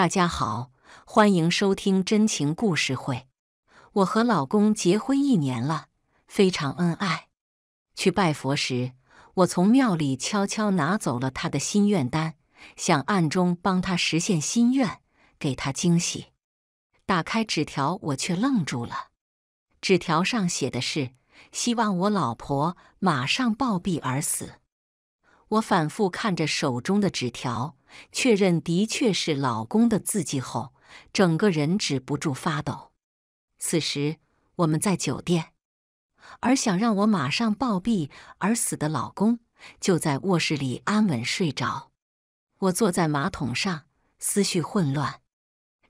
大家好，欢迎收听真情故事会。我和老公结婚一年了，非常恩爱。去拜佛时，我从庙里悄悄拿走了他的心愿单，想暗中帮他实现心愿，给他惊喜。打开纸条，我却愣住了。纸条上写的是：“希望我老婆马上暴毙而死。”我反复看着手中的纸条，确认的确是老公的字迹后，整个人止不住发抖。此时我们在酒店，而想让我马上暴毙而死的老公就在卧室里安稳睡着。我坐在马桶上，思绪混乱。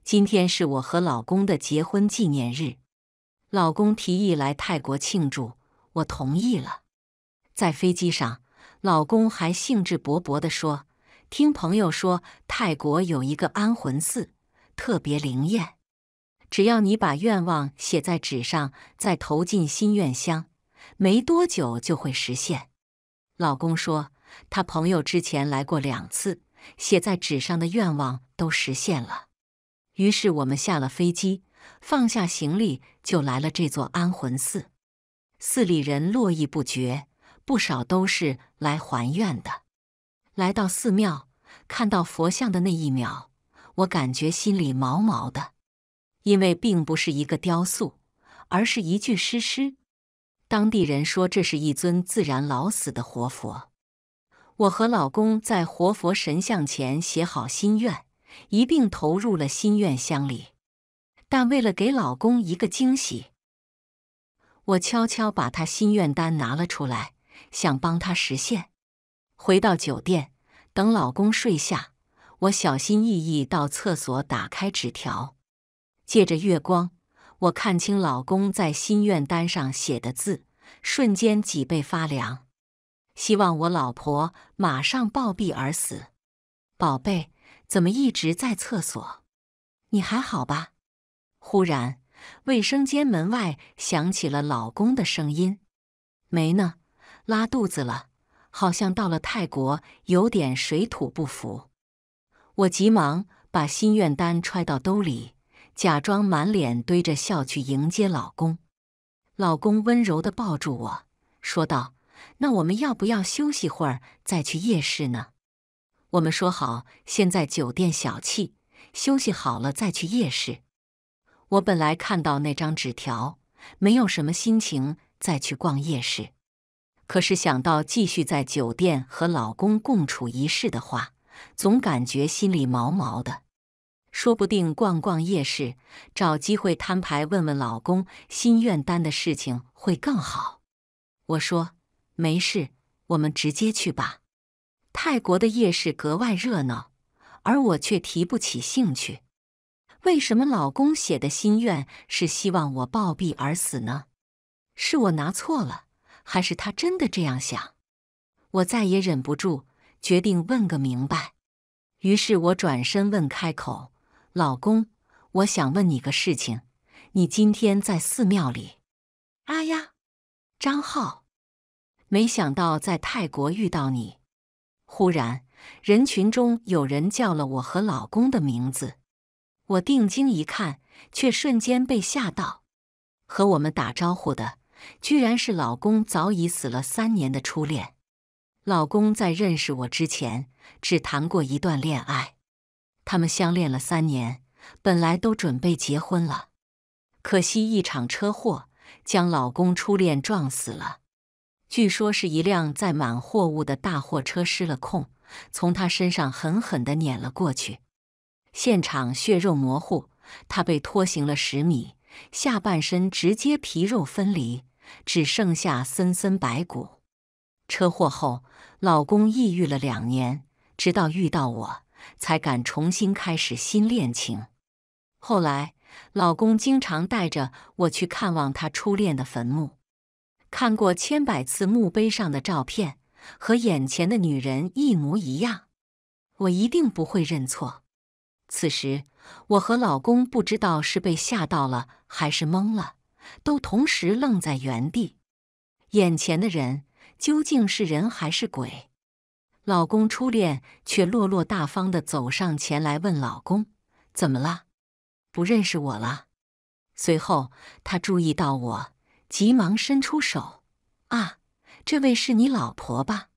今天是我和老公的结婚纪念日，老公提议来泰国庆祝，我同意了。在飞机上。老公还兴致勃勃的说：“听朋友说，泰国有一个安魂寺，特别灵验，只要你把愿望写在纸上，再投进心愿箱，没多久就会实现。”老公说他朋友之前来过两次，写在纸上的愿望都实现了。于是我们下了飞机，放下行李就来了这座安魂寺，寺里人络绎不绝。不少都是来还愿的。来到寺庙，看到佛像的那一秒，我感觉心里毛毛的，因为并不是一个雕塑，而是一具尸尸。当地人说，这是一尊自然老死的活佛。我和老公在活佛神像前写好心愿，一并投入了心愿箱里。但为了给老公一个惊喜，我悄悄把他心愿单拿了出来。想帮他实现。回到酒店，等老公睡下，我小心翼翼到厕所打开纸条，借着月光，我看清老公在心愿单上写的字，瞬间脊背发凉。希望我老婆马上暴毙而死。宝贝，怎么一直在厕所？你还好吧？忽然，卫生间门外响起了老公的声音：“没呢。”拉肚子了，好像到了泰国有点水土不服。我急忙把心愿单揣到兜里，假装满脸堆着笑去迎接老公。老公温柔的抱住我说道：“那我们要不要休息会儿再去夜市呢？”我们说好先在酒店小憩，休息好了再去夜市。我本来看到那张纸条，没有什么心情再去逛夜市。可是想到继续在酒店和老公共处一室的话，总感觉心里毛毛的。说不定逛逛夜市，找机会摊牌，问问老公心愿单的事情会更好。我说没事，我们直接去吧。泰国的夜市格外热闹，而我却提不起兴趣。为什么老公写的心愿是希望我暴毙而死呢？是我拿错了。还是他真的这样想？我再也忍不住，决定问个明白。于是我转身问开口：“老公，我想问你个事情，你今天在寺庙里？”啊呀，张浩！没想到在泰国遇到你。忽然，人群中有人叫了我和老公的名字。我定睛一看，却瞬间被吓到。和我们打招呼的。居然是老公早已死了三年的初恋。老公在认识我之前只谈过一段恋爱，他们相恋了三年，本来都准备结婚了，可惜一场车祸将老公初恋撞死了。据说是一辆载满货物的大货车失了控，从他身上狠狠地碾了过去，现场血肉模糊，他被拖行了十米，下半身直接皮肉分离。只剩下森森白骨。车祸后，老公抑郁了两年，直到遇到我才敢重新开始新恋情。后来，老公经常带着我去看望他初恋的坟墓，看过千百次墓碑上的照片，和眼前的女人一模一样，我一定不会认错。此时，我和老公不知道是被吓到了，还是懵了。都同时愣在原地，眼前的人究竟是人还是鬼？老公初恋却落落大方地走上前来问：“老公，怎么了？不认识我了？”随后他注意到我，急忙伸出手：“啊，这位是你老婆吧？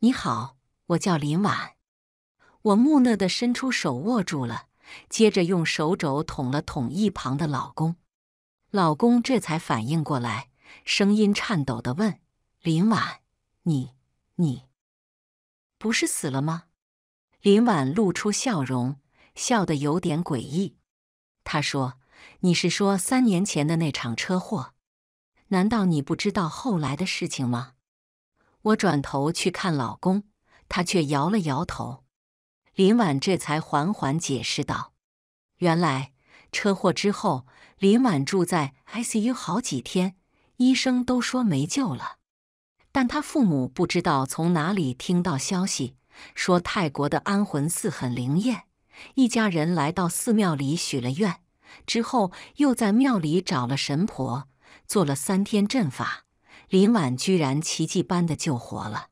你好，我叫林婉。”我木讷地伸出手握住了，接着用手肘捅了捅一旁的老公。老公这才反应过来，声音颤抖的问：“林婉，你你不是死了吗？”林婉露出笑容，笑得有点诡异。他说：“你是说三年前的那场车祸？难道你不知道后来的事情吗？”我转头去看老公，他却摇了摇头。林婉这才缓缓解释道：“原来车祸之后……”林婉住在 ICU 好几天，医生都说没救了。但他父母不知道从哪里听到消息，说泰国的安魂寺很灵验，一家人来到寺庙里许了愿，之后又在庙里找了神婆做了三天阵法，林婉居然奇迹般的救活了。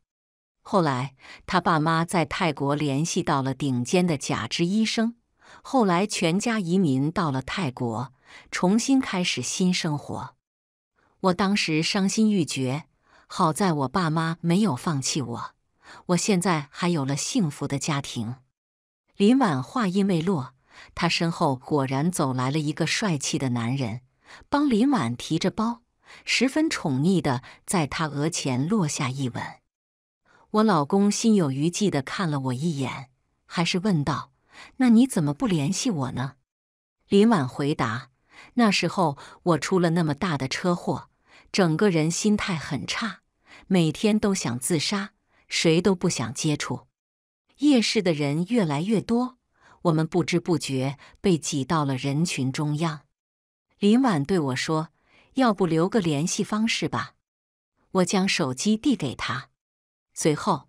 后来他爸妈在泰国联系到了顶尖的假肢医生，后来全家移民到了泰国。重新开始新生活，我当时伤心欲绝。好在我爸妈没有放弃我，我现在还有了幸福的家庭。林婉话音未落，她身后果然走来了一个帅气的男人，帮林婉提着包，十分宠溺的在她额前落下一吻。我老公心有余悸的看了我一眼，还是问道：“那你怎么不联系我呢？”林婉回答。那时候我出了那么大的车祸，整个人心态很差，每天都想自杀，谁都不想接触。夜市的人越来越多，我们不知不觉被挤到了人群中央。林婉对我说：“要不留个联系方式吧。”我将手机递给她。随后，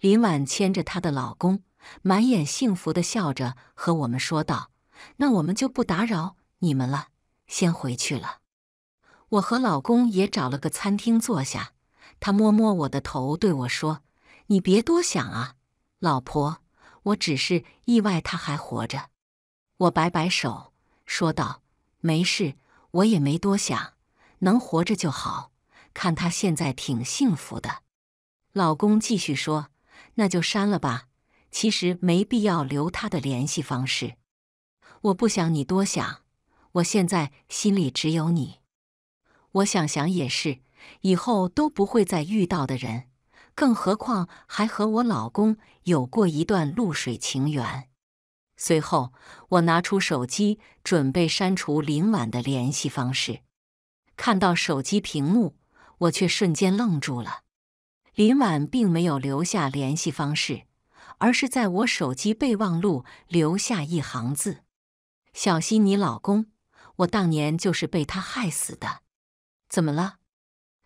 林婉牵着她的老公，满眼幸福的笑着和我们说道：“那我们就不打扰。”你们了，先回去了。我和老公也找了个餐厅坐下，他摸摸我的头，对我说：“你别多想啊，老婆，我只是意外他还活着。”我摆摆手，说道：“没事，我也没多想，能活着就好。看他现在挺幸福的。”老公继续说：“那就删了吧，其实没必要留他的联系方式，我不想你多想。”我现在心里只有你，我想想也是，以后都不会再遇到的人，更何况还和我老公有过一段露水情缘。随后，我拿出手机准备删除林婉的联系方式，看到手机屏幕，我却瞬间愣住了。林婉并没有留下联系方式，而是在我手机备忘录留下一行字：“小心你老公。”我当年就是被他害死的，怎么了？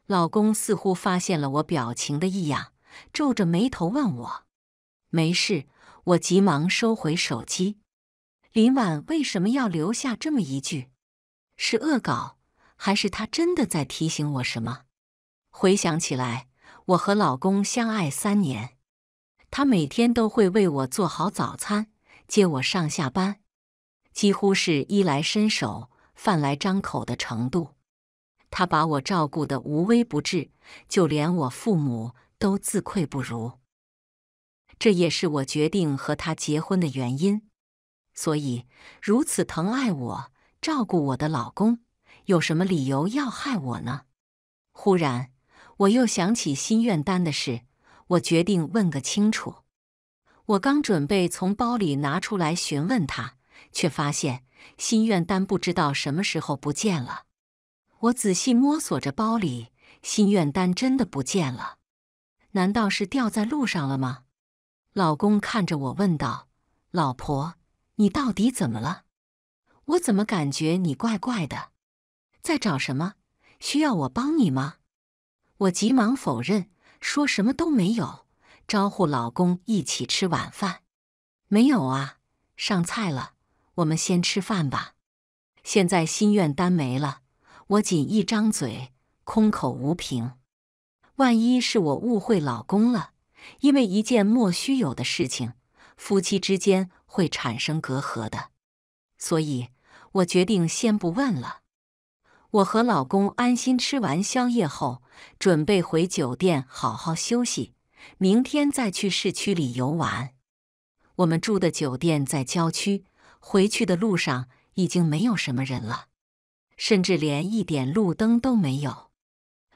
老公似乎发现了我表情的异样，皱着眉头问我：“没事。”我急忙收回手机。林婉为什么要留下这么一句？是恶搞，还是他真的在提醒我什么？回想起来，我和老公相爱三年，他每天都会为我做好早餐，接我上下班，几乎是衣来伸手。饭来张口的程度，他把我照顾的无微不至，就连我父母都自愧不如。这也是我决定和他结婚的原因。所以，如此疼爱我、照顾我的老公，有什么理由要害我呢？忽然，我又想起心愿单的事，我决定问个清楚。我刚准备从包里拿出来询问他，却发现。心愿单不知道什么时候不见了，我仔细摸索着包里，心愿单真的不见了。难道是掉在路上了吗？老公看着我问道：“老婆，你到底怎么了？我怎么感觉你怪怪的？在找什么？需要我帮你吗？”我急忙否认，说什么都没有，招呼老公一起吃晚饭。没有啊，上菜了。我们先吃饭吧。现在心愿单没了，我仅一张嘴，空口无凭。万一是我误会老公了，因为一件莫须有的事情，夫妻之间会产生隔阂的。所以，我决定先不问了。我和老公安心吃完宵夜后，准备回酒店好好休息，明天再去市区里游玩。我们住的酒店在郊区。回去的路上已经没有什么人了，甚至连一点路灯都没有。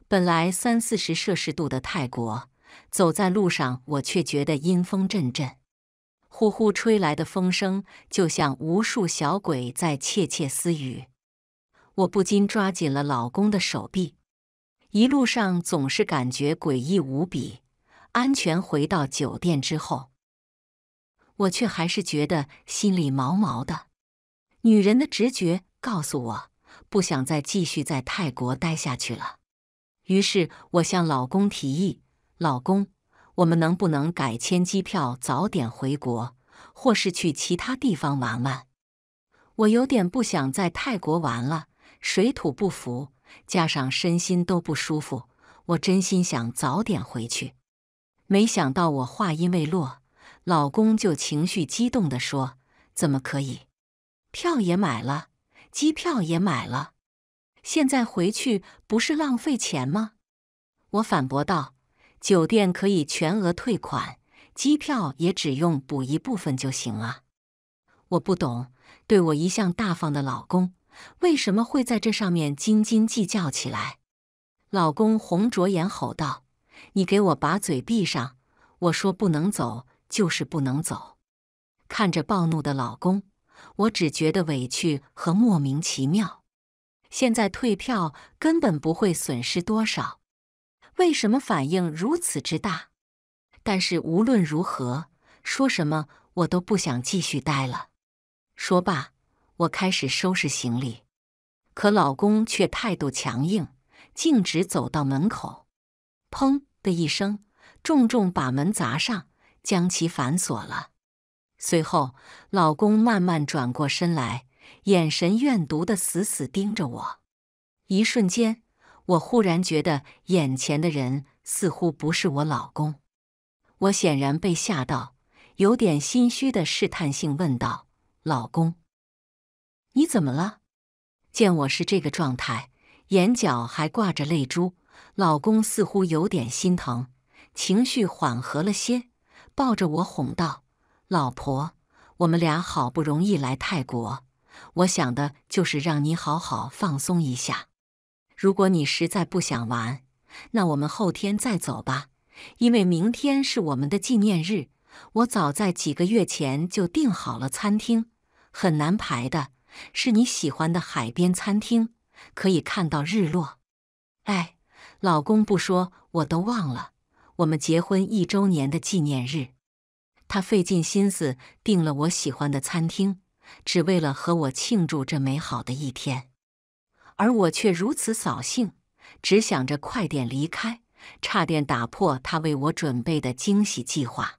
本来三四十摄氏度的泰国，走在路上我却觉得阴风阵阵，呼呼吹来的风声就像无数小鬼在窃窃私语。我不禁抓紧了老公的手臂，一路上总是感觉诡异无比。安全回到酒店之后。我却还是觉得心里毛毛的。女人的直觉告诉我，不想再继续在泰国待下去了。于是，我向老公提议：“老公，我们能不能改签机票，早点回国，或是去其他地方玩玩？”我有点不想在泰国玩了，水土不服，加上身心都不舒服，我真心想早点回去。没想到，我话音未落。老公就情绪激动的说：“怎么可以？票也买了，机票也买了，现在回去不是浪费钱吗？”我反驳道：“酒店可以全额退款，机票也只用补一部分就行了。”我不懂，对我一向大方的老公，为什么会在这上面斤斤计较起来？老公红着眼吼道：“你给我把嘴闭上！我说不能走。”就是不能走，看着暴怒的老公，我只觉得委屈和莫名其妙。现在退票根本不会损失多少，为什么反应如此之大？但是无论如何说什么，我都不想继续待了。说罢，我开始收拾行李，可老公却态度强硬，径直走到门口，砰的一声，重重把门砸上。将其反锁了。随后，老公慢慢转过身来，眼神怨毒的死死盯着我。一瞬间，我忽然觉得眼前的人似乎不是我老公。我显然被吓到，有点心虚的试探性问道：“老公，你怎么了？”见我是这个状态，眼角还挂着泪珠，老公似乎有点心疼，情绪缓和了些。抱着我哄道：“老婆，我们俩好不容易来泰国，我想的就是让你好好放松一下。如果你实在不想玩，那我们后天再走吧。因为明天是我们的纪念日，我早在几个月前就订好了餐厅，很难排的，是你喜欢的海边餐厅，可以看到日落。哎，老公不说我都忘了。”我们结婚一周年的纪念日，他费尽心思订了我喜欢的餐厅，只为了和我庆祝这美好的一天。而我却如此扫兴，只想着快点离开，差点打破他为我准备的惊喜计划。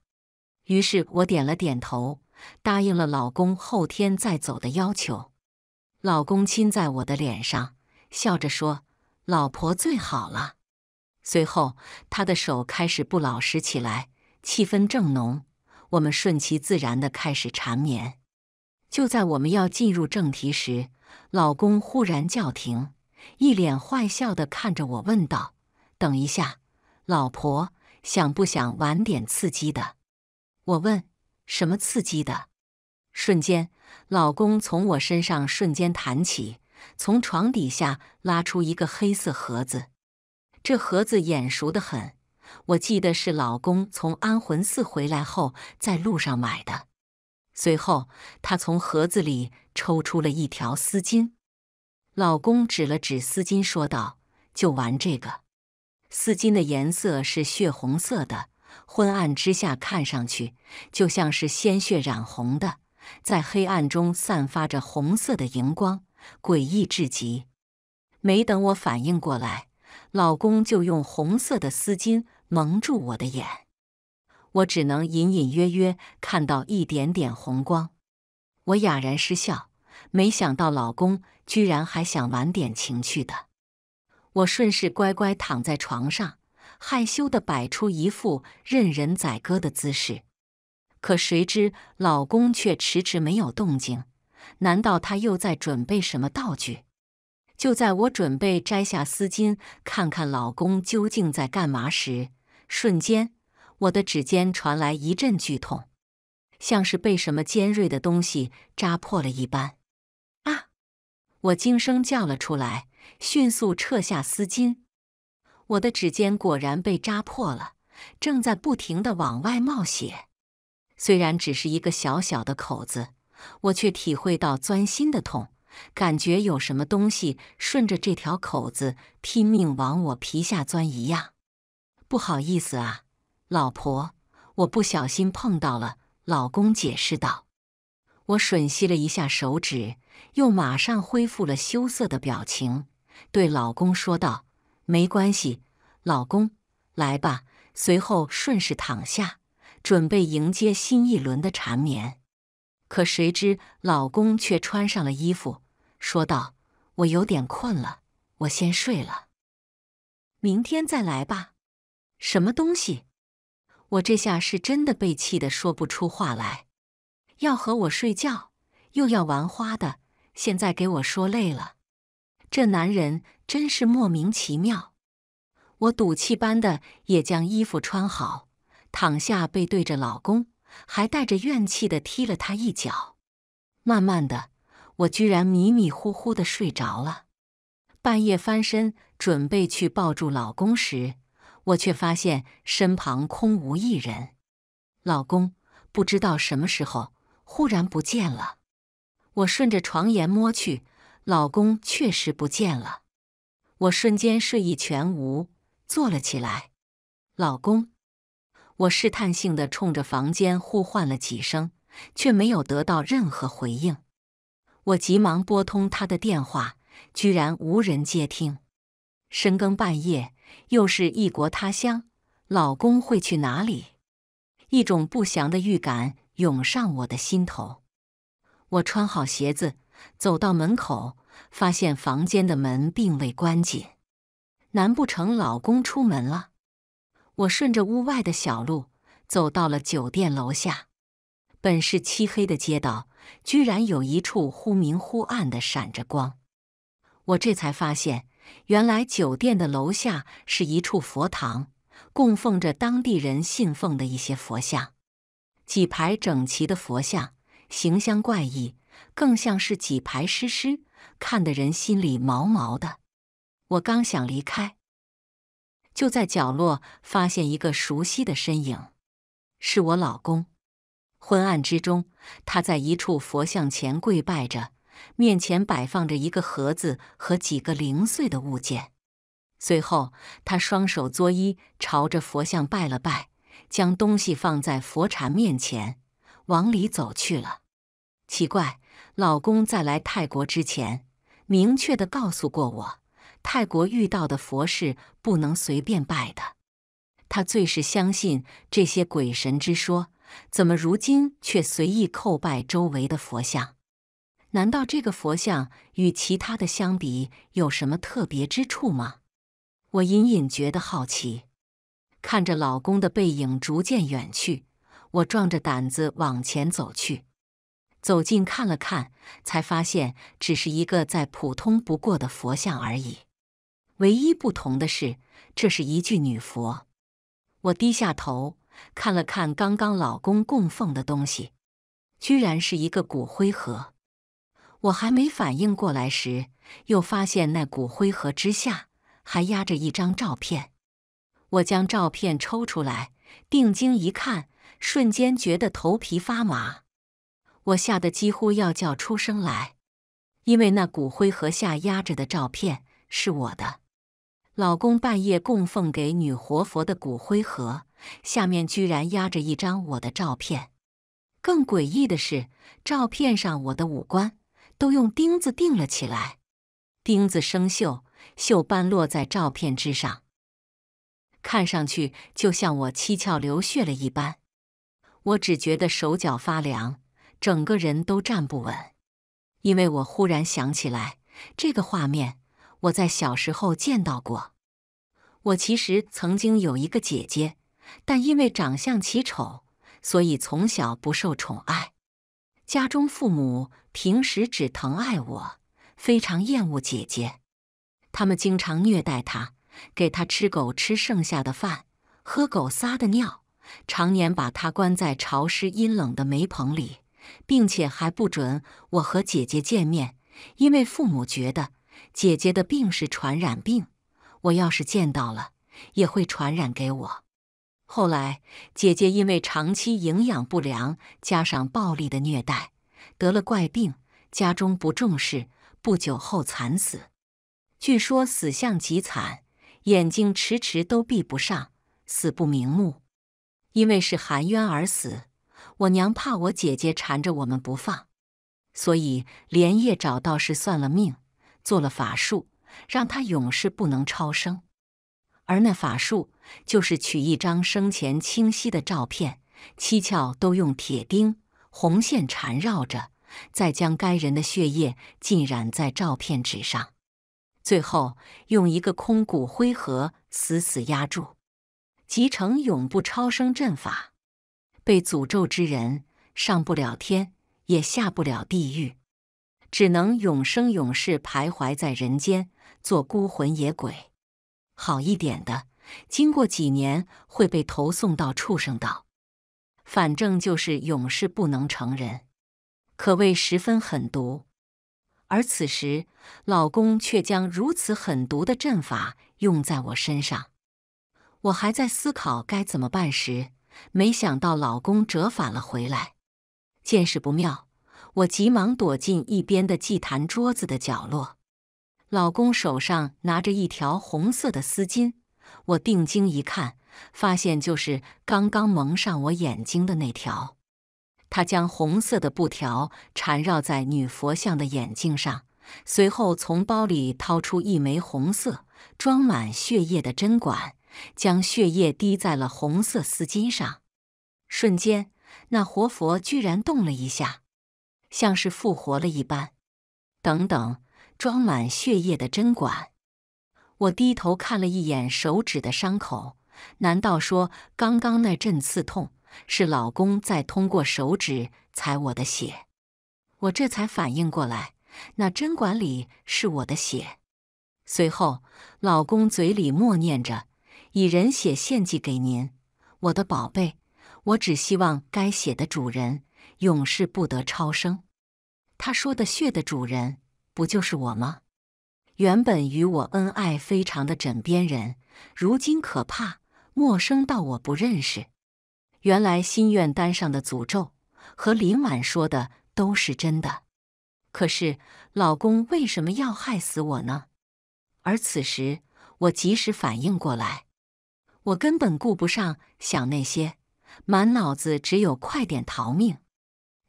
于是我点了点头，答应了老公后天再走的要求。老公亲在我的脸上，笑着说：“老婆最好了。”随后，他的手开始不老实起来，气氛正浓，我们顺其自然的开始缠绵。就在我们要进入正题时，老公忽然叫停，一脸坏笑的看着我问道：“等一下，老婆，想不想玩点刺激的？”我问：“什么刺激的？”瞬间，老公从我身上瞬间弹起，从床底下拉出一个黑色盒子。这盒子眼熟的很，我记得是老公从安魂寺回来后在路上买的。随后，他从盒子里抽出了一条丝巾。老公指了指丝巾，说道：“就玩这个。”丝巾的颜色是血红色的，昏暗之下看上去就像是鲜血染红的，在黑暗中散发着红色的荧光，诡异至极。没等我反应过来。老公就用红色的丝巾蒙住我的眼，我只能隐隐约约看到一点点红光。我哑然失笑，没想到老公居然还想玩点情趣的。我顺势乖乖躺在床上，害羞地摆出一副任人宰割的姿势。可谁知老公却迟迟没有动静，难道他又在准备什么道具？就在我准备摘下丝巾，看看老公究竟在干嘛时，瞬间，我的指尖传来一阵剧痛，像是被什么尖锐的东西扎破了一般。啊！我惊声叫了出来，迅速撤下丝巾。我的指尖果然被扎破了，正在不停的往外冒血。虽然只是一个小小的口子，我却体会到钻心的痛。感觉有什么东西顺着这条口子拼命往我皮下钻一样。不好意思啊，老婆，我不小心碰到了。老公解释道。我吮吸了一下手指，又马上恢复了羞涩的表情，对老公说道：“没关系，老公，来吧。”随后顺势躺下，准备迎接新一轮的缠绵。可谁知，老公却穿上了衣服。说道：“我有点困了，我先睡了，明天再来吧。”什么东西？我这下是真的被气得说不出话来。要和我睡觉，又要玩花的，现在给我说累了，这男人真是莫名其妙。我赌气般的也将衣服穿好，躺下背对着老公，还带着怨气的踢了他一脚，慢慢的。我居然迷迷糊糊的睡着了，半夜翻身准备去抱住老公时，我却发现身旁空无一人，老公不知道什么时候忽然不见了。我顺着床沿摸去，老公确实不见了。我瞬间睡意全无，坐了起来。老公，我试探性的冲着房间呼唤了几声，却没有得到任何回应。我急忙拨通他的电话，居然无人接听。深更半夜，又是异国他乡，老公会去哪里？一种不祥的预感涌上我的心头。我穿好鞋子，走到门口，发现房间的门并未关紧。难不成老公出门了？我顺着屋外的小路走到了酒店楼下。本是漆黑的街道。居然有一处忽明忽暗的闪着光，我这才发现，原来酒店的楼下是一处佛堂，供奉着当地人信奉的一些佛像。几排整齐的佛像，形象怪异，更像是几排尸尸，看得人心里毛毛的。我刚想离开，就在角落发现一个熟悉的身影，是我老公。昏暗之中，他在一处佛像前跪拜着，面前摆放着一个盒子和几个零碎的物件。随后，他双手作揖，朝着佛像拜了拜，将东西放在佛禅面前，往里走去了。奇怪，老公在来泰国之前明确的告诉过我，泰国遇到的佛事不能随便拜的。他最是相信这些鬼神之说。怎么如今却随意叩拜周围的佛像？难道这个佛像与其他的相比有什么特别之处吗？我隐隐觉得好奇。看着老公的背影逐渐远去，我壮着胆子往前走去。走近看了看，才发现只是一个再普通不过的佛像而已。唯一不同的是，这是一具女佛。我低下头。看了看刚刚老公供奉的东西，居然是一个骨灰盒。我还没反应过来时，又发现那骨灰盒之下还压着一张照片。我将照片抽出来，定睛一看，瞬间觉得头皮发麻。我吓得几乎要叫出声来，因为那骨灰盒下压着的照片是我的老公半夜供奉给女活佛的骨灰盒。下面居然压着一张我的照片，更诡异的是，照片上我的五官都用钉子钉了起来，钉子生锈，锈斑落在照片之上，看上去就像我七窍流血了一般。我只觉得手脚发凉，整个人都站不稳，因为我忽然想起来，这个画面我在小时候见到过。我其实曾经有一个姐姐。但因为长相奇丑，所以从小不受宠爱。家中父母平时只疼爱我，非常厌恶姐姐。他们经常虐待她，给她吃狗吃剩下的饭，喝狗撒的尿，常年把她关在潮湿阴冷的煤棚里，并且还不准我和姐姐见面。因为父母觉得姐姐的病是传染病，我要是见到了，也会传染给我。后来，姐姐因为长期营养不良，加上暴力的虐待，得了怪病。家中不重视，不久后惨死。据说死相极惨，眼睛迟迟都闭不上，死不瞑目。因为是含冤而死，我娘怕我姐姐缠着我们不放，所以连夜找道士算了命，做了法术，让她永世不能超生。而那法术就是取一张生前清晰的照片，七窍都用铁钉、红线缠绕着，再将该人的血液浸染在照片纸上，最后用一个空骨灰盒死死压住，即成永不超生阵法。被诅咒之人上不了天，也下不了地狱，只能永生永世徘徊在人间，做孤魂野鬼。好一点的，经过几年会被投送到畜生道，反正就是永世不能成人，可谓十分狠毒。而此时，老公却将如此狠毒的阵法用在我身上。我还在思考该怎么办时，没想到老公折返了回来。见势不妙，我急忙躲进一边的祭坛桌子的角落。老公手上拿着一条红色的丝巾，我定睛一看，发现就是刚刚蒙上我眼睛的那条。他将红色的布条缠绕在女佛像的眼睛上，随后从包里掏出一枚红色装满血液的针管，将血液滴在了红色丝巾上。瞬间，那活佛居然动了一下，像是复活了一般。等等。装满血液的针管，我低头看了一眼手指的伤口。难道说刚刚那阵刺痛是老公在通过手指踩我的血？我这才反应过来，那针管里是我的血。随后，老公嘴里默念着：“以人血献祭给您，我的宝贝。我只希望该血的主人永世不得超生。”他说的“血的主人”。不就是我吗？原本与我恩爱非常的枕边人，如今可怕陌生到我不认识。原来心愿单上的诅咒和林婉说的都是真的。可是老公为什么要害死我呢？而此时我及时反应过来，我根本顾不上想那些，满脑子只有快点逃命。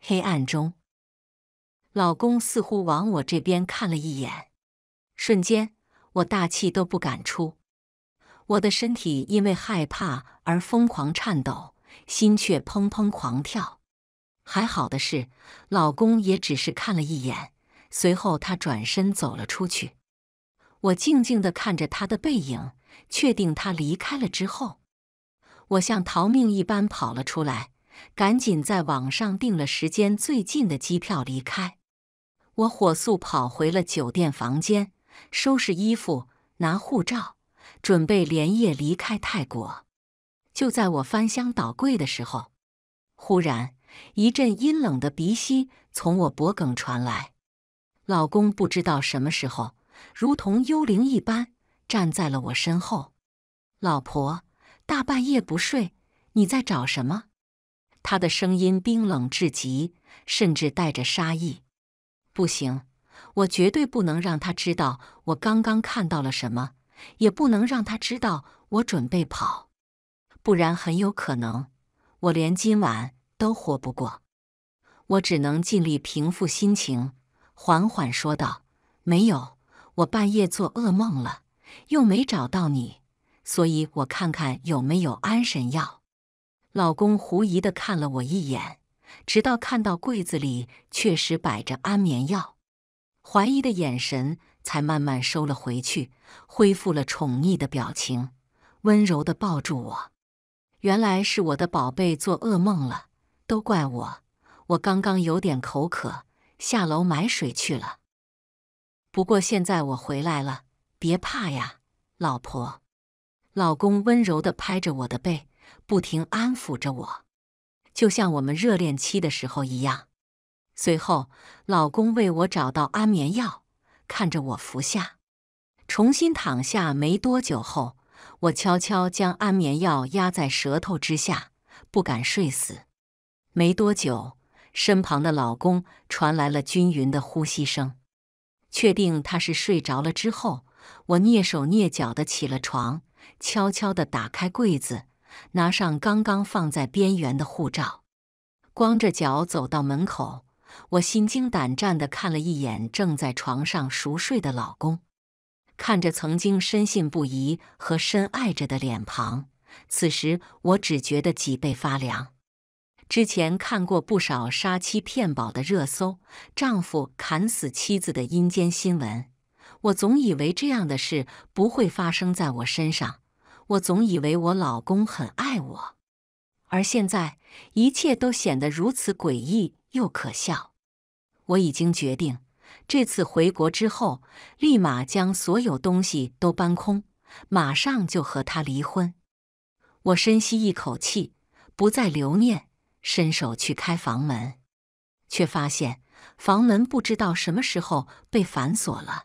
黑暗中。老公似乎往我这边看了一眼，瞬间我大气都不敢出，我的身体因为害怕而疯狂颤抖，心却砰砰狂跳。还好的是，老公也只是看了一眼，随后他转身走了出去。我静静的看着他的背影，确定他离开了之后，我像逃命一般跑了出来，赶紧在网上订了时间最近的机票离开。我火速跑回了酒店房间，收拾衣服，拿护照，准备连夜离开泰国。就在我翻箱倒柜的时候，忽然一阵阴冷的鼻息从我脖颈传来。老公不知道什么时候，如同幽灵一般站在了我身后。老婆，大半夜不睡，你在找什么？他的声音冰冷至极，甚至带着杀意。不行，我绝对不能让他知道我刚刚看到了什么，也不能让他知道我准备跑，不然很有可能我连今晚都活不过。我只能尽力平复心情，缓缓说道：“没有，我半夜做噩梦了，又没找到你，所以我看看有没有安神药。”老公狐疑的看了我一眼。直到看到柜子里确实摆着安眠药，怀疑的眼神才慢慢收了回去，恢复了宠溺的表情，温柔地抱住我。原来是我的宝贝做噩梦了，都怪我，我刚刚有点口渴，下楼买水去了。不过现在我回来了，别怕呀，老婆。老公温柔地拍着我的背，不停安抚着我。就像我们热恋期的时候一样。随后，老公为我找到安眠药，看着我服下，重新躺下。没多久后，我悄悄将安眠药压在舌头之下，不敢睡死。没多久，身旁的老公传来了均匀的呼吸声。确定他是睡着了之后，我蹑手蹑脚的起了床，悄悄的打开柜子。拿上刚刚放在边缘的护照，光着脚走到门口。我心惊胆战地看了一眼正在床上熟睡的老公，看着曾经深信不疑和深爱着的脸庞，此时我只觉得脊背发凉。之前看过不少杀妻骗保的热搜，丈夫砍死妻子的阴间新闻，我总以为这样的事不会发生在我身上。我总以为我老公很爱我，而现在一切都显得如此诡异又可笑。我已经决定，这次回国之后，立马将所有东西都搬空，马上就和他离婚。我深吸一口气，不再留念，伸手去开房门，却发现房门不知道什么时候被反锁了。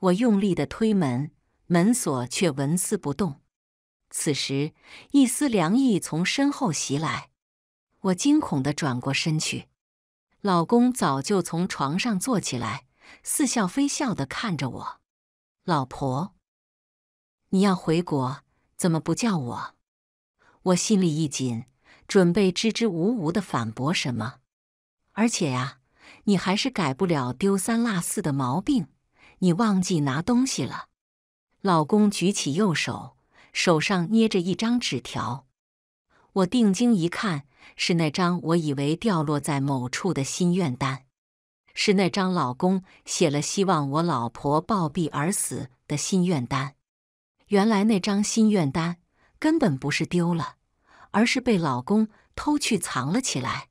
我用力的推门，门锁却纹丝不动。此时，一丝凉意从身后袭来，我惊恐的转过身去。老公早就从床上坐起来，似笑非笑的看着我。老婆，你要回国，怎么不叫我？我心里一紧，准备支支吾吾的反驳什么。而且呀，你还是改不了丢三落四的毛病，你忘记拿东西了。老公举起右手。手上捏着一张纸条，我定睛一看，是那张我以为掉落在某处的心愿单，是那张老公写了希望我老婆暴毙而死的心愿单。原来那张心愿单根本不是丢了，而是被老公偷去藏了起来。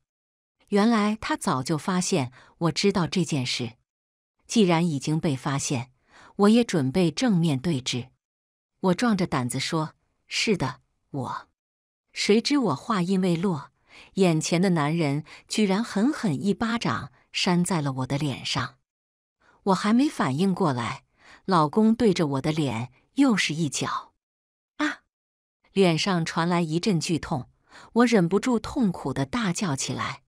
原来他早就发现我知道这件事，既然已经被发现，我也准备正面对质。我壮着胆子说：“是的，我。”谁知我话音未落，眼前的男人居然狠狠一巴掌扇在了我的脸上。我还没反应过来，老公对着我的脸又是一脚。啊！脸上传来一阵剧痛，我忍不住痛苦的大叫起来。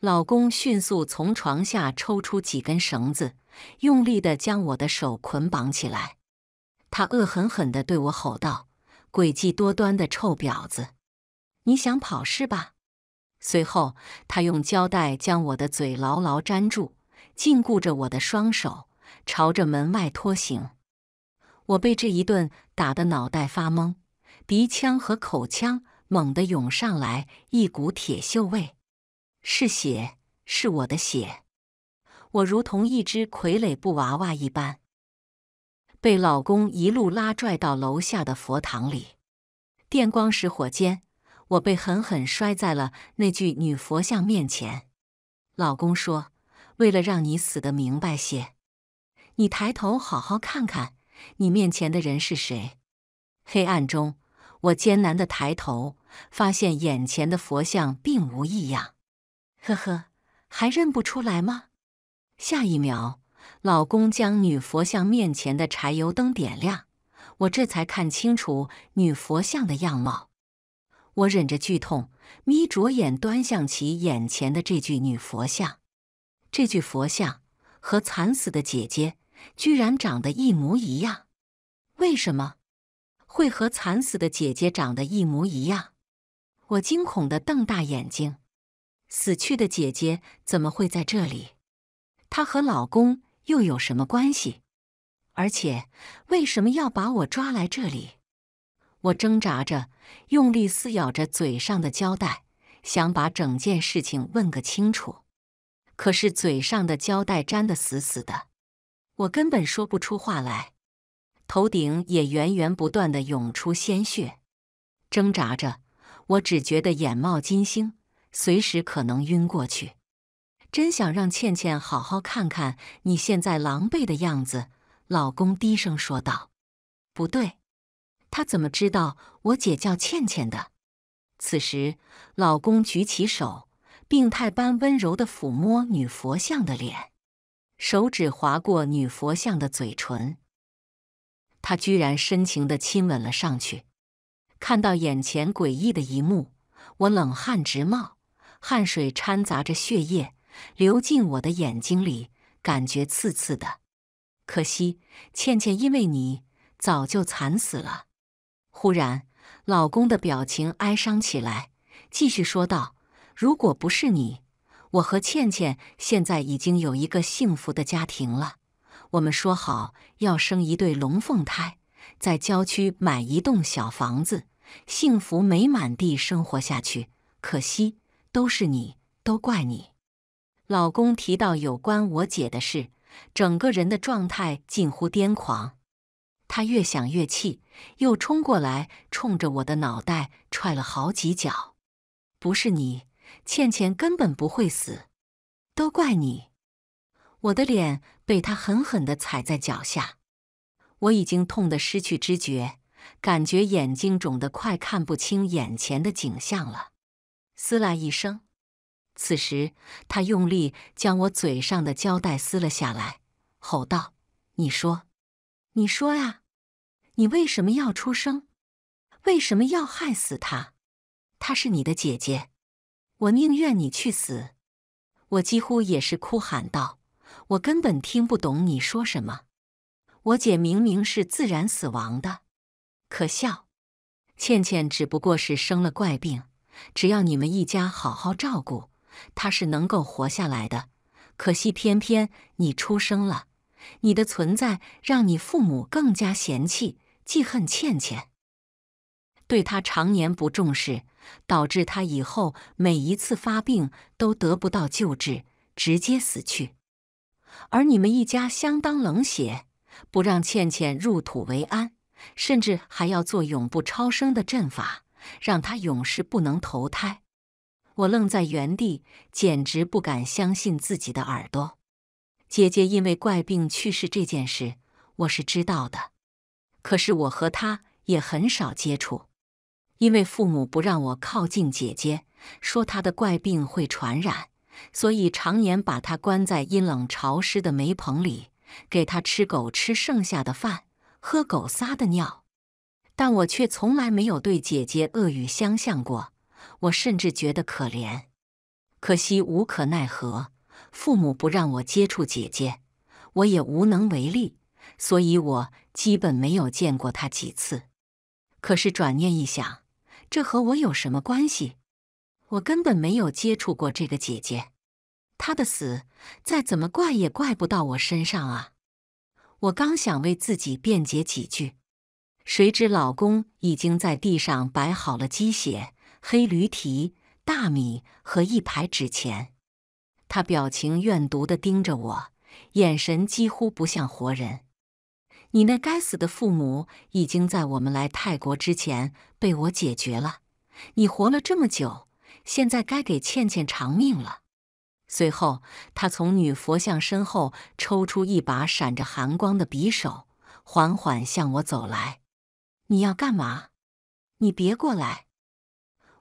老公迅速从床下抽出几根绳子，用力的将我的手捆绑起来。他恶狠狠地对我吼道：“诡计多端的臭婊子，你想跑是吧？”随后，他用胶带将我的嘴牢牢粘住，禁锢着我的双手，朝着门外拖行。我被这一顿打得脑袋发懵，鼻腔和口腔猛地涌上来一股铁锈味，是血，是我的血。我如同一只傀儡布娃娃一般。被老公一路拉拽到楼下的佛堂里，电光石火间，我被狠狠摔在了那具女佛像面前。老公说：“为了让你死得明白些，你抬头好好看看，你面前的人是谁。”黑暗中，我艰难的抬头，发现眼前的佛像并无异样。呵呵，还认不出来吗？下一秒。老公将女佛像面前的柴油灯点亮，我这才看清楚女佛像的样貌。我忍着剧痛，眯着眼端详起眼前的这具女佛像。这具佛像和惨死的姐姐居然长得一模一样！为什么会和惨死的姐姐长得一模一样？我惊恐地瞪大眼睛。死去的姐姐怎么会在这里？她和老公？又有什么关系？而且，为什么要把我抓来这里？我挣扎着，用力撕咬着嘴上的胶带，想把整件事情问个清楚。可是嘴上的胶带粘得死死的，我根本说不出话来。头顶也源源不断的涌出鲜血，挣扎着，我只觉得眼冒金星，随时可能晕过去。真想让倩倩好好看看你现在狼狈的样子，老公低声说道。不对，他怎么知道我姐叫倩倩的？此时，老公举起手，病态般温柔的抚摸女佛像的脸，手指划过女佛像的嘴唇，他居然深情的亲吻了上去。看到眼前诡异的一幕，我冷汗直冒，汗水掺杂着血液。流进我的眼睛里，感觉刺刺的。可惜，倩倩因为你早就惨死了。忽然，老公的表情哀伤起来，继续说道：“如果不是你，我和倩倩现在已经有一个幸福的家庭了。我们说好要生一对龙凤胎，在郊区买一栋小房子，幸福美满地生活下去。可惜，都是你，都怪你。”老公提到有关我姐的事，整个人的状态近乎癫狂。他越想越气，又冲过来，冲着我的脑袋踹了好几脚。不是你，倩倩根本不会死，都怪你！我的脸被他狠狠地踩在脚下，我已经痛得失去知觉，感觉眼睛肿得快看不清眼前的景象了。嘶啦一声。此时，他用力将我嘴上的胶带撕了下来，吼道：“你说，你说呀，你为什么要出生？为什么要害死她？她是你的姐姐，我宁愿你去死！”我几乎也是哭喊道：“我根本听不懂你说什么。我姐明明是自然死亡的，可笑！倩倩只不过是生了怪病，只要你们一家好好照顾。”他是能够活下来的，可惜偏偏你出生了。你的存在让你父母更加嫌弃、记恨倩倩，对他常年不重视，导致他以后每一次发病都得不到救治，直接死去。而你们一家相当冷血，不让倩倩入土为安，甚至还要做永不超生的阵法，让他永世不能投胎。我愣在原地，简直不敢相信自己的耳朵。姐姐因为怪病去世这件事，我是知道的。可是我和她也很少接触，因为父母不让我靠近姐姐，说她的怪病会传染，所以常年把她关在阴冷潮湿的煤棚里，给她吃狗吃剩下的饭，喝狗撒的尿。但我却从来没有对姐姐恶语相向过。我甚至觉得可怜，可惜无可奈何，父母不让我接触姐姐，我也无能为力，所以我基本没有见过她几次。可是转念一想，这和我有什么关系？我根本没有接触过这个姐姐，她的死再怎么怪也怪不到我身上啊！我刚想为自己辩解几句，谁知老公已经在地上摆好了鸡血。黑驴蹄、大米和一排纸钱，他表情怨毒地盯着我，眼神几乎不像活人。你那该死的父母已经在我们来泰国之前被我解决了。你活了这么久，现在该给倩倩偿命了。随后，他从女佛像身后抽出一把闪着寒光的匕首，缓缓向我走来。你要干嘛？你别过来！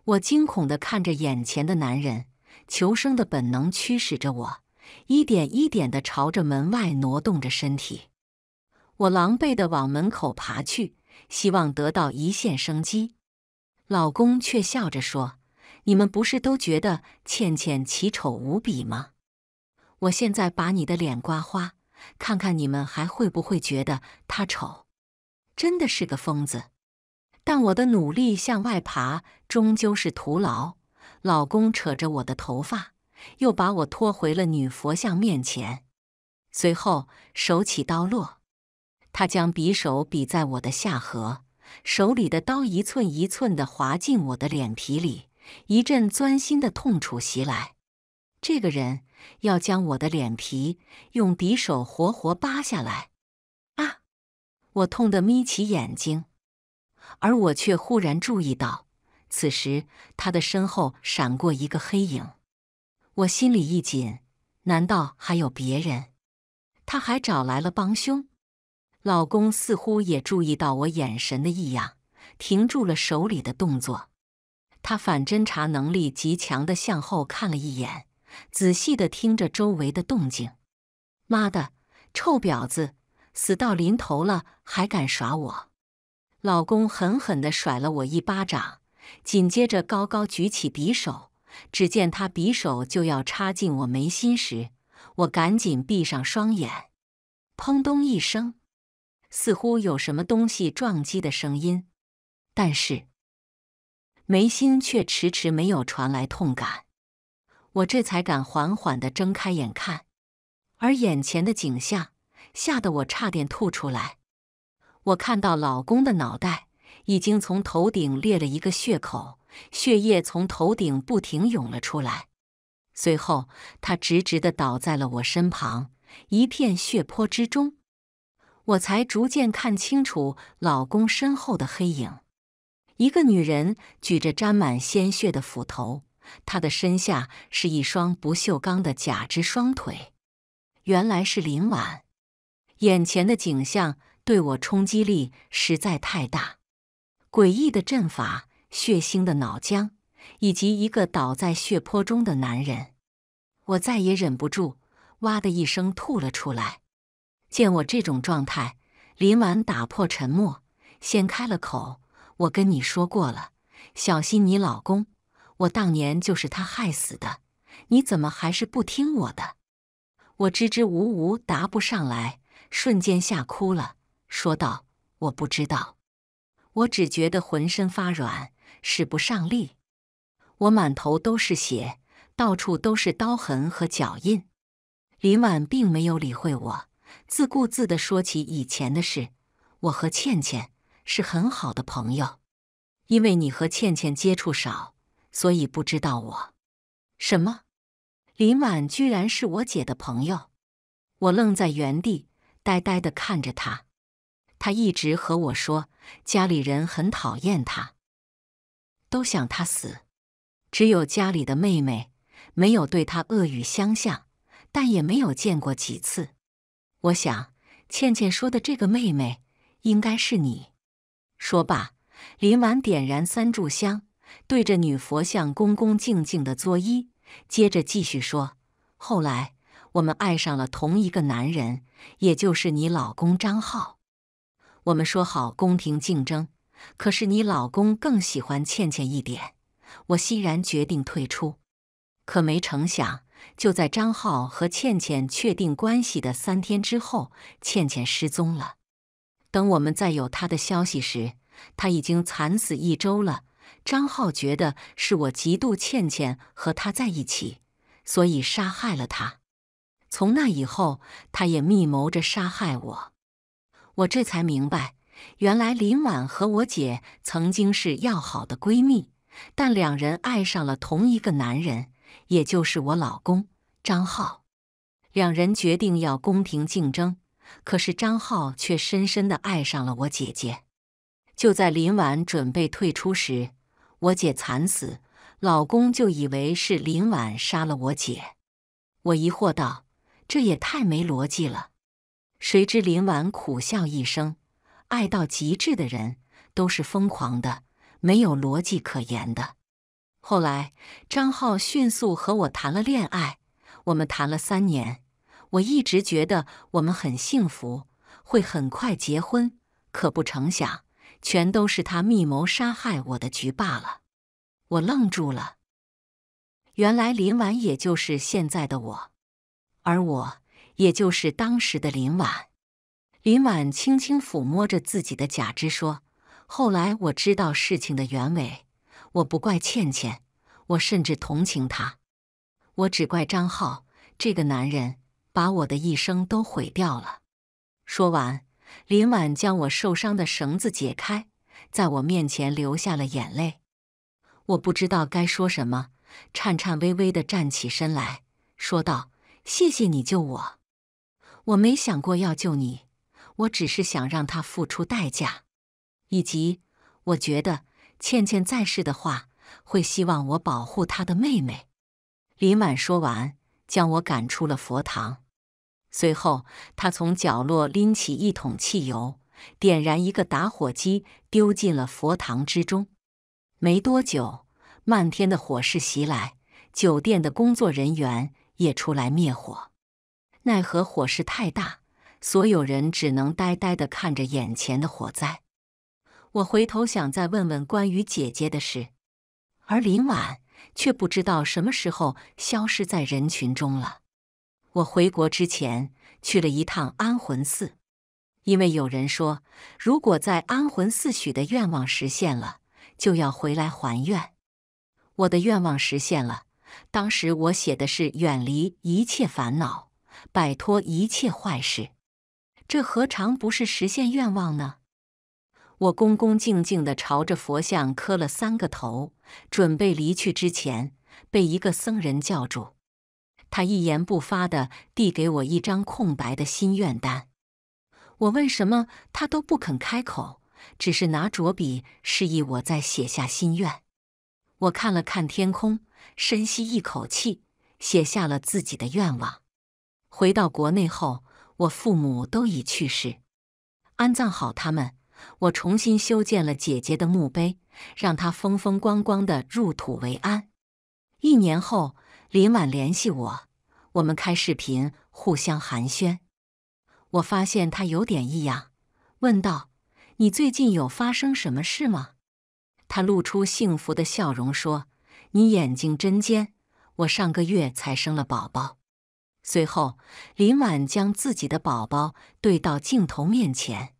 我惊恐的看着眼前的男人，求生的本能驱使着我，一点一点的朝着门外挪动着身体。我狼狈的往门口爬去，希望得到一线生机。老公却笑着说：“你们不是都觉得倩倩奇丑无比吗？我现在把你的脸刮花，看看你们还会不会觉得她丑？真的是个疯子。”但我的努力向外爬，终究是徒劳。老公扯着我的头发，又把我拖回了女佛像面前。随后，手起刀落，他将匕首比在我的下颌，手里的刀一寸一寸的划进我的脸皮里，一阵钻心的痛楚袭来。这个人要将我的脸皮用匕首活活扒下来！啊！我痛得眯起眼睛。而我却忽然注意到，此时他的身后闪过一个黑影，我心里一紧，难道还有别人？他还找来了帮凶？老公似乎也注意到我眼神的异样，停住了手里的动作。他反侦查能力极强的向后看了一眼，仔细的听着周围的动静。妈的，臭婊子，死到临头了还敢耍我！老公狠狠地甩了我一巴掌，紧接着高高举起匕首。只见他匕首就要插进我眉心时，我赶紧闭上双眼。砰咚一声，似乎有什么东西撞击的声音，但是眉心却迟迟没有传来痛感。我这才敢缓缓地睁开眼看，而眼前的景象吓得我差点吐出来。我看到老公的脑袋已经从头顶裂了一个血口，血液从头顶不停涌了出来。随后，他直直的倒在了我身旁一片血泊之中。我才逐渐看清楚老公身后的黑影，一个女人举着沾满鲜血的斧头，她的身下是一双不锈钢的假肢双腿。原来是林婉。眼前的景象。对我冲击力实在太大，诡异的阵法、血腥的脑浆，以及一个倒在血泊中的男人，我再也忍不住，哇的一声吐了出来。见我这种状态，林婉打破沉默，先开了口：“我跟你说过了，小心你老公，我当年就是他害死的。你怎么还是不听我的？”我支支吾吾答不上来，瞬间吓哭了。说道：“我不知道，我只觉得浑身发软，使不上力。我满头都是血，到处都是刀痕和脚印。”林婉并没有理会我，自顾自的说起以前的事。我和倩倩是很好的朋友，因为你和倩倩接触少，所以不知道我。什么？林婉居然是我姐的朋友？我愣在原地，呆呆的看着她。他一直和我说，家里人很讨厌他，都想他死。只有家里的妹妹没有对他恶语相向，但也没有见过几次。我想，倩倩说的这个妹妹应该是你。说罢，林婉点燃三炷香，对着女佛像恭恭敬敬的作揖，接着继续说：“后来我们爱上了同一个男人，也就是你老公张浩。”我们说好公平竞争，可是你老公更喜欢倩倩一点。我欣然决定退出，可没成想，就在张浩和倩倩确定关系的三天之后，倩倩失踪了。等我们再有她的消息时，她已经惨死一周了。张浩觉得是我嫉妒倩倩和他在一起，所以杀害了她。从那以后，他也密谋着杀害我。我这才明白，原来林婉和我姐曾经是要好的闺蜜，但两人爱上了同一个男人，也就是我老公张浩。两人决定要公平竞争，可是张浩却深深的爱上了我姐姐。就在林婉准备退出时，我姐惨死，老公就以为是林婉杀了我姐。我疑惑道：“这也太没逻辑了。”谁知林婉苦笑一声：“爱到极致的人都是疯狂的，没有逻辑可言的。”后来，张浩迅速和我谈了恋爱，我们谈了三年，我一直觉得我们很幸福，会很快结婚。可不成想，全都是他密谋杀害我的局罢了。我愣住了，原来林婉也就是现在的我，而我。也就是当时的林婉，林婉轻轻抚摸着自己的假肢说：“后来我知道事情的原委，我不怪倩倩，我甚至同情她，我只怪张浩这个男人，把我的一生都毁掉了。”说完，林婉将我受伤的绳子解开，在我面前流下了眼泪。我不知道该说什么，颤颤巍巍地站起身来说道：“谢谢你救我。”我没想过要救你，我只是想让他付出代价，以及我觉得倩倩在世的话会希望我保护她的妹妹。林满说完，将我赶出了佛堂。随后，他从角落拎起一桶汽油，点燃一个打火机，丢进了佛堂之中。没多久，漫天的火势袭来，酒店的工作人员也出来灭火。奈何火势太大，所有人只能呆呆地看着眼前的火灾。我回头想再问问关于姐姐的事，而林婉却不知道什么时候消失在人群中了。我回国之前去了一趟安魂寺，因为有人说，如果在安魂寺许的愿望实现了，就要回来还愿。我的愿望实现了，当时我写的是远离一切烦恼。摆脱一切坏事，这何尝不是实现愿望呢？我恭恭敬敬地朝着佛像磕了三个头，准备离去之前，被一个僧人叫住。他一言不发地递给我一张空白的心愿单。我问什么，他都不肯开口，只是拿着笔示意我再写下心愿。我看了看天空，深吸一口气，写下了自己的愿望。回到国内后，我父母都已去世，安葬好他们，我重新修建了姐姐的墓碑，让她风风光光的入土为安。一年后，林婉联系我，我们开视频互相寒暄。我发现她有点异样，问道：“你最近有发生什么事吗？”她露出幸福的笑容说：“你眼睛真尖，我上个月才生了宝宝。”随后，林婉将自己的宝宝对到镜头面前，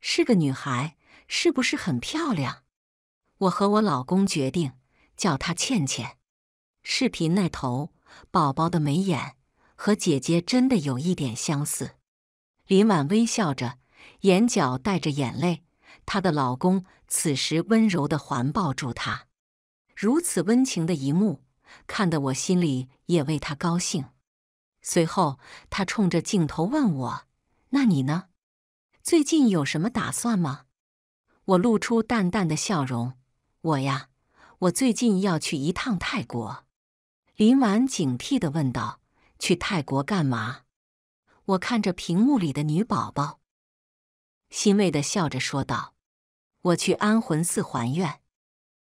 是个女孩，是不是很漂亮？我和我老公决定叫她倩倩。视频那头，宝宝的眉眼和姐姐真的有一点相似。林婉微笑着，眼角带着眼泪。她的老公此时温柔的环抱住她，如此温情的一幕，看得我心里也为她高兴。随后，他冲着镜头问我：“那你呢？最近有什么打算吗？”我露出淡淡的笑容：“我呀，我最近要去一趟泰国。”林婉警惕的问道：“去泰国干嘛？”我看着屏幕里的女宝宝，欣慰的笑着说道：“我去安魂寺还愿。”